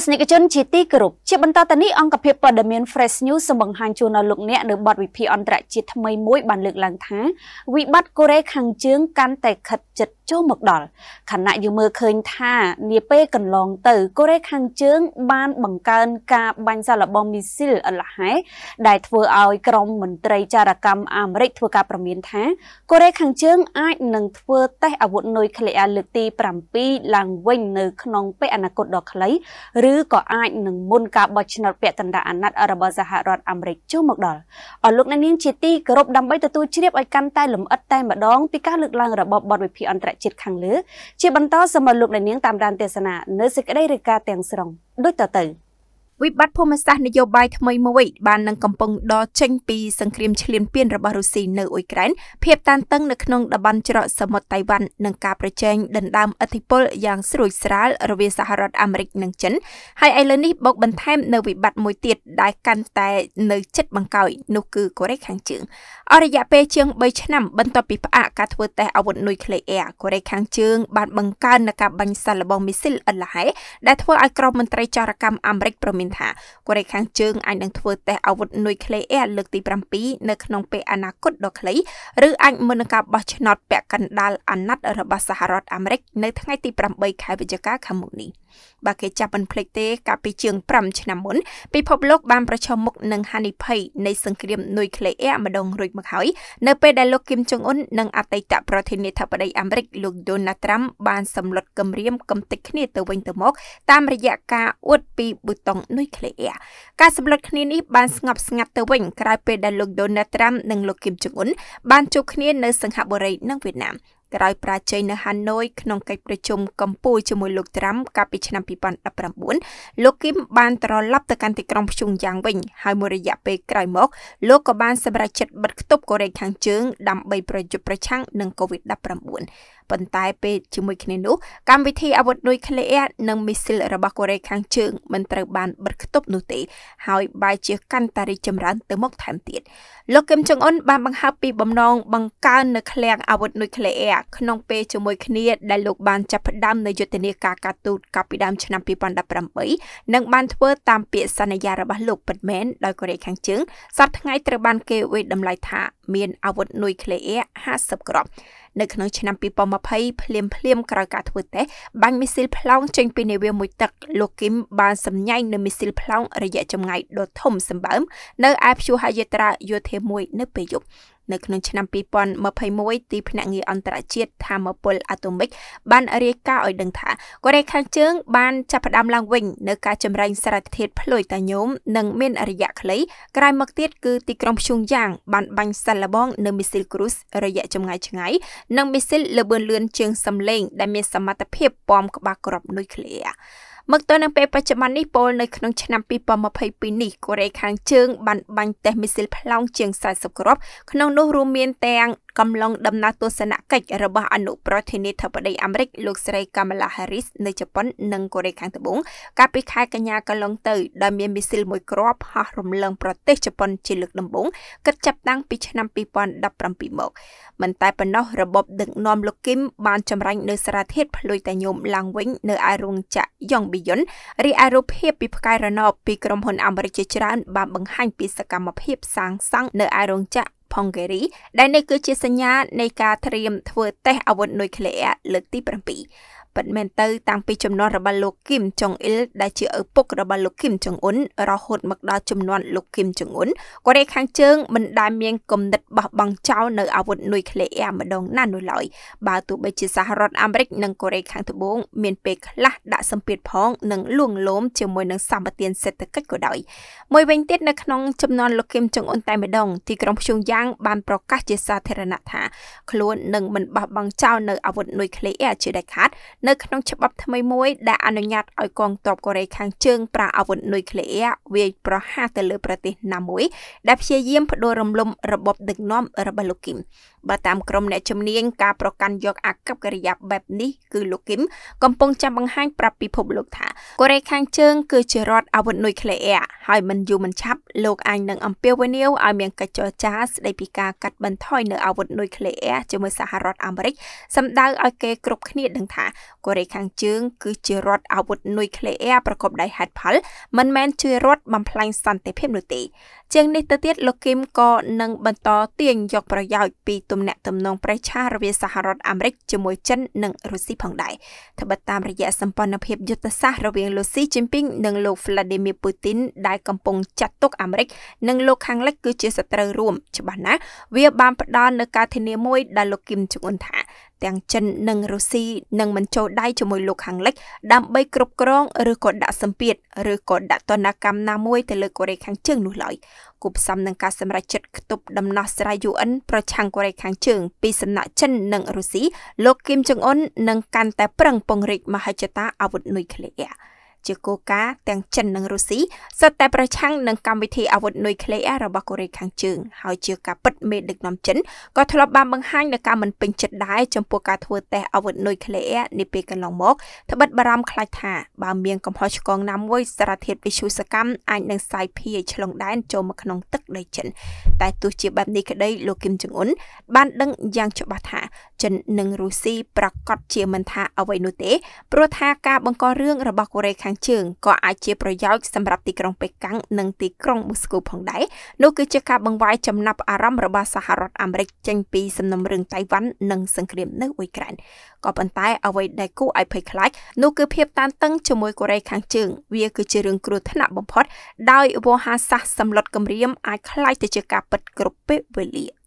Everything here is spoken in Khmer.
ស្សនិកជនជាទីគោរពជាបន្តទៅនេះអង្គភាពព័ត៌មាន Fresh News សម្បង្ហាញជូនដល់លោកអ្នកនៅបទវិភាគអន្តរជាតិថ្មីមួយបានលើកឡើងថាវិបត្តិកូរ៉េខាងជើងកាន់តែខិតជិតចូលមកដល់ខណៈយើងមើលឃើញថា នាពេលកន្លងទៅកូរ៉េខាងជើង បានបង្កើនការបាញ់សារបងមីស៊ីលអលហៃដែលធ្វើឲ្យក្រមមន្ត្រីចារកម្មអាមេរិកធ្វើការប្រមាន ថាកូរ៉េខាងជើងអាចនឹងធ្វើតេស្តអាវុធនុយក្លេអ៊ែរលើកទី7ឡើងវិញ នៅក្នុងពេលអនាគតដ៏ខ្លីឬក៏អាចនឹងមុនការបោះឆ្នោតពាក់កណ្ដាលអាណត្តិរបស់សហរដ្ឋអាមេរិកចូលមកដល់អរលោកអ្នកនាងជាទីគោរពដើម្បីទទួលជ្រាបឲ្យកាន់តែលម្អិតតែម្ដងពីការលើកឡើងរបស់បទវិភាគអន្តរជាតិខាងលើជាបន្តសូមលោកអ្នកនាងតាមដានទេសនានៅសេចក្តីរាយការណ៍ទាំងស្រុងដូចតទៅ។វិបត្តិភូមិសាស្ត្រនយោបាយថ្មីមួយបាននឹងកំពុងដកចេញពីសង្គ្រាមឈ្លានពានរបស់រុស្ស៊ីនៅអ៊ុយក្រែនភាពតានតឹងនៅក្នុងតំបន់ច្រកសមុទ្រតៃវ៉ាន់និងការប្រជែងដណ្ដើមឥទ្ធិពលយ៉ាងស្រួចស្រាលរវាងសហរដ្ឋអាមេរិកនិងចិនហើយឥឡូវនេះបូកបន្ថែមនៅវិបត្តិមួយទៀតដែលកាន់តែនៅជិតបង្កោយនោះគឺកូរ៉េខាងជើងអររយៈពេលជាង3ឆ្នាំបន្ទាប់ពីផ្អាកការធ្វើតេស្តអាវុធនុយក្លេអ៊ែរកូរ៉េខាងជើងបានបង្កើននៅការបាញ់សាឡបងមីស៊ីលអិនឡាហេដែលធ្វើឲ្យក្រុមមន្ត្រីចរកម្មអាមេរិកប្រមានមានថាកូរ៉េខាងជើងអាចនឹងធ្វើតេស្តអាវុធនុយក្លេអ៊ែរលើកទី7នៅក្នុងពេលអនាគតដ៏ខ្លីឬអាចមុននឹងការបោះឆ្នោតពាក់កណ្ដាលអាណត្តិរបស់សហរដ្ឋអាមេរិក នៅថ្ងៃទី8ខែវិច្ឆិកាខាងមុខនេះបើគេចាប់មិនភ្លេចទេកាលពីជាង5ឆ្នាំមុនពិភពលោកបានប្រឈមមុខនឹងហានិភ័យនៃសង្គ្រាមនុយក្លេអ៊ែរម្ដងរួចមកហើយនៅពេលដែលលោកគីមចុងអ៊ុននិងអតីតប្រធានាធិបតីអាមេរិកលោក ដូណាល់ត្រាំបានសម្លុតគម្រាម កំទេចគ្នាទៅវិញទៅមកតាមរយៈការអួតពីប៊ូតុងនុយក្លេអ៊ែរការសម្លុតគ្នានេះបានស្ងប់ស្ងាត់ទៅវិញក្រោយពេលដែលលោកដូណាល់ត្រាំនិងលោកគីមចុងអ៊ុនបានជួបគ្នានៅសិង្ហបុរីនិងវៀតណាមក្រោយប្រាជ័យនៅហាណូយក្នុងកិច្ចប្រជុំកម្ពុជាជាមួយលោកត្រាំកាលពីឆ្នាំ2019លោកគីមបានត្រឡប់ទៅកាន់ទីក្រុងភ្យុងយ៉ាងវិញហើយមួយរយៈពេលក្រោយមកលោកក៏បានសម្រេចចិត្តបិទគប់កូរ៉េខាងជើង ដើម្បីប្រយុទ្ធប្រឆាំងនឹង COVID-19 ប៉ុន្តែពេលជាមួយគ្នានោះកម្មវិធីអាវុធនុយក្លេអ៊ែរនិងមីស៊ីលរបស់កូរ៉េខាងជើងមិនត្រូវបានបិទគប់នោះទេ ហើយបែរជាកាន់តែរីកចម្រើនទៅមុខថែមទៀតលោកគឹមចុងអ៊ុនបានបង្ហើបពីបំណងបង្កើននៅឃ្លាំងអាវុធនុយក្លេអ៊ែរក្នុងពេលជាមួយគ្នាដែលលោកបានចាប់ផ្ដើមនៅយុទ្ធនាការកាទូតកាលពីដើមឆ្នាំ2018និងបានធ្វើតាមពាក្យសន្យារបស់លោកពិតមែនដោយកូរ៉េខាងជើងសប្តាហ៍ថ្ងៃត្រូវបានគេវាយតម្លៃថាមានអាវុធនុយក្លេអ៊ែរ50គ្រាប់នៅក្នុងឆ្នាំ2020ភ្លាមភ្លាមក្រោយការធ្វើតេស្តបាញ់មីស៊ីលប្លង់ចេញពីនាវាមួយទឹកលោកគីមបានសម្ញែងនៅមីស៊ីលប្លង់រយៈចម្ងាយដ៏ធំសម្បើមនៅឯព្យុហយាត្រាយោធាមួយនៅពេលយប់នៅក្នុងឆ្នាំ2021ទីភ្នាក់ងារអន្តរជាតិធម្មពលអាតូមិកបានរាយការណ៍ឲ្យដឹងថាកូរ៉េខាងជើងបានចាប់ផ្ដើមឡើងវិញនៅការចម្រាញ់សារធាតុផ្លុយតាញោមនិងមានរយៈខ្លីក្រោយមកទៀតគឺទីក្រុងព្យុងយ៉ាងបានបាញ់សាល់ឡបងនៅមីស៊ីលគ្រូសរយៈចម្ងាយឆ្ងាយនិងមីស៊ីលលបឿនលឿនជើងសំលេងដែលមានសមត្ថភាពពំក្បាលក្របនុយក្លេអ៊ែរមកទល់នឹងពេលបច្ចុប្បន្ននេះពលនៅក្នុងឆ្នាំ2022នេះកូរ៉េខាងជើងបានបាញ់តេស្តមីស៊ីលផ្លោងជាង40គ្រាប់ក្នុងនោះរួមមានទាំងកំឡុងដំណើរទស្សនកិច្ចរបស់អនុប្រធានាធិបតីអាមេរិកលោកស្រី Kamala Harris នៅជប៉ុននិងកូរ៉េខាងត្បូងកាលពីខែកញ្ញាកន្លងទៅដែលមានមីស៊ីលមួយគ្រាប់ហោះរំលងប្រទេសជប៉ុន ជាលើកដំបូងគិតចាប់តាំងពីឆ្នាំ2017មកមិនតែប៉ុណ្ណោះរបបដឹកនាំលោកគីមបានចម្រាញ់នៅសារធាតុផ្លួយតាញោមឡើងវិញនៅឯរោងចក្រយ៉ងប៊ីយុនរីឯរូបភាពពីផ្កាយរណបពីក្រុមហ៊ុនអាមេរិកជាច្រើន បានបង្ហាញ ពីសកម្មភាពសាងសង់នៅឯរោងចក្រផុងហ្គារីដែលនេះគឺជាសញ្ញា នៃការត្រៀមធ្វើតេស្តអាវុធនុយក្លេអ៊ែរលើកទី7ពិតមែនទៅតាំងពីជំនាន់របស់លោកគីមចុងអ៊ីលដែលជាឪពុករបស់លោកគីមចុងអ៊ុនរហូតមកដល់ជំនាន់លោកគីមចុងអ៊ុនកូរ៉េខាងជើងមិនដែលមានគំនិតបោះបង់ចោលនៅអាវុធនុយក្លេអ៊ែរម្ដងណានោះឡើយបើទោះបីជាសហរដ្ឋអាមេរិកនិងកូរ៉េខាងត្បូង មានពេលខ្លះដាក់សម្ពាធផងនិងលួងលោមជាមួយនឹងសម្បទានសេដ្ឋកិច្ចក៏ដោយមួយវិញទៀតនៅក្នុងចំនួនលោកគឹមចុងអ៊ុនតែម្ដងទីក្រុងភ្យុងយ៉ាង បានប្រកាសជាសាធារណៈថាខ្លួននឹងមិនបោះបង់ចោលនៅអាវុធនុយក្លេអ៊ែរជាដាច់ខាតនៅក្នុងច្បាប់ថ្មីមួយដែលអនុញ្ញាតឲ្យកងទ័ពកូរ៉េខាងជើងប្រើអាវុធនុយក្លេអ៊ែរវាយប្រហារទៅលើប្រទេសណាមួយដែលព្យាយាមផ្ដួលរំលំរបបដឹកនាំរបស់លោកគីមបើតាមក្រុមអ្នកជំនាញការប្រកាន់យកអាកប្បកិរិយាបែបនេះគឺលោកគីមកំពុងចាំបង្ហាញប្រាប់ពិភពលោកថាកូរ៉េខាងជើងគឺជារដ្ឋអាវុធនុយក្លេអ៊ែរហើយមិនយូរមិនឆាប់លោកអញនឹងអំពាវនាវឲ្យមានកិច្ចចរចាស្ដីពីការកាត់បន្ថយនៅអាវុធនុយក្លេអ៊ែរជាមួយសហរដ្ឋអាមេរិក សម្ដៅឲ្យគេគ្រប់គ្នាដឹងថាកូរ៉េខាងជើងគឺជារដ្ឋអាវុធនុយក្លេអ៊ែរប្រកបដោយហេតុផល មិនមែនជារដ្ឋបំផ្លាញសន្តិភាពនោះទេជាងនេះទៅទៀតលោកគីមក៏នឹងបន្តទាញយកប្រយោជន៍ពីទំនាក់ទំនងប្រេះឆារវាងសហរដ្ឋអាមេរិកជាមួយចិននិងរុស្ស៊ីផងដែរត្បិតតាមរយៈសម្ព័ន្ធភាពយុទ្ធសាស្ត្ររវាងលោកស៊ីជីនពីងនិងលោក Vladimir Putin ដែលកំពុងចាត់ទុកអាមេរិកនិងលោកខាងលិចគឺជាសត្រូវរួមច្បាស់ណាស់វាបានផ្ដល់នូវការធានាមួយដែលលោកគីមជុងអ៊ុនថាទាំងចិននិងរុស្ស៊ីនឹងមិនចូលដៃជាមួយលោកខាងលិចដើម្បីគ្រប់គ្រងឬក៏ដាក់សម្ពាធឬក៏ដាក់ទណ្ឌកម្មណាមួយទៅលើកូរ៉េខាងជើងនោះឡើយគូផ្សំនឹងការសម្រេចចិត្តគតុបដំណោះស្រាយ UN ប្រឆាំងកូរ៉េខាងជើងពីសំណាក់ចិននិងរុស្ស៊ីលោកគីមចុងអ៊ុននឹងកាន់តែប្រឹងពង្រីកមហិច្ឆតាអាវុធនុយក្លេអ៊ែរជាគោលការណ៍ទាំងចិននិងរុស្ស៊ីសិតតែប្រឆាំងនឹងកម្មវិធីអាវុធនុយក្លេអ៊ែររបស់កូរ៉េខាងជើងហើយជាការពិតមេដឹកនាំចិនក៏ធ្លាប់បានបង្ហាញនៅការមិនពេញចិត្តដែរចំពោះការធ្វើតេស្តអាវុធនុយក្លេអ៊ែរនេះពេលកន្លងមកត្បិតបារម្ភខ្លាចថាបើមានកំហុសឆ្គងណាមួយសារធាតុវិទ្យុសកម្មអាចនឹងសាយភាយឆ្លងដែនចូលមកក្នុងទឹកដីចិន តែទោះជាបែបនេះក្តីលោកគឹមចុងអ៊ុនបានដឹងយ៉ាងច្បាស់ថាចិននិងរុស្ស៊ីប្រកាសជាមិនថាអ្វីនោះទេព្រោះថាការបង្ករឿងរបស់កូរ៉េខាងជើងក៏អាចជាប្រយោជន៍សម្រាប់ទីក្រុងប៉េកាំងនិងទីក្រុងមូស្គូផងដែរនោះគឺជាការបង្វែរចំណាប់អារម្មណ៍របស់សហរដ្ឋអាមេរិកចេញពីសំណុំរឿងតៃវ៉ាន់និងសង្គ្រាមនៅអ៊ុយក្រែនក៏ប៉ុន្តែអ្វីដែលគួរឲ្យភ័យខ្លាចនោះគឺភាពតានតឹងជាមួយកូរ៉េខាងជើងវាគឺជារឿងគ្រោះថ្នាក់បំផុតដោយវោហាសាសសម្លុតគម្រាមអាចខ្លាចទៅជាការពិតគ្រប់ពេលវេលា